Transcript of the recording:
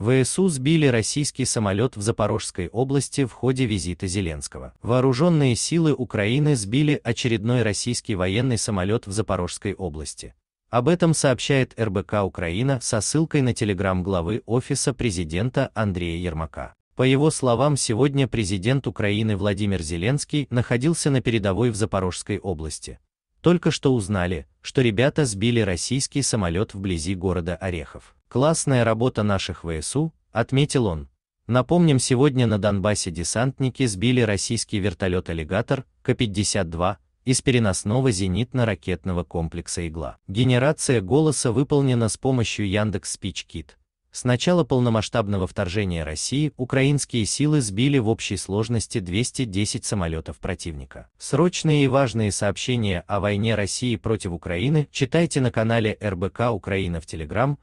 ВСУ сбили российский самолет в Запорожской области в ходе визита Зеленского. Вооруженные силы Украины сбили очередной российский военный самолет в Запорожской области. Об этом сообщает РБК Украина со ссылкой на телеграм главы Офиса президента Андрея Ермака. По его словам, сегодня президент Украины Владимир Зеленский находился на передовой в Запорожской области. Только что узнали, что ребята сбили российский самолет вблизи города Орехов. Классная работа наших ВСУ, отметил он. Напомним, сегодня на Донбассе десантники сбили российский вертолет «Аллигатор» К-52 из переносного зенитно-ракетного комплекса «Игла». Генерация голоса выполнена с помощью Яндекс с начала полномасштабного вторжения России украинские силы сбили в общей сложности 210 самолетов противника. Срочные и важные сообщения о войне России против Украины читайте на канале РБК Украина в Телеграм,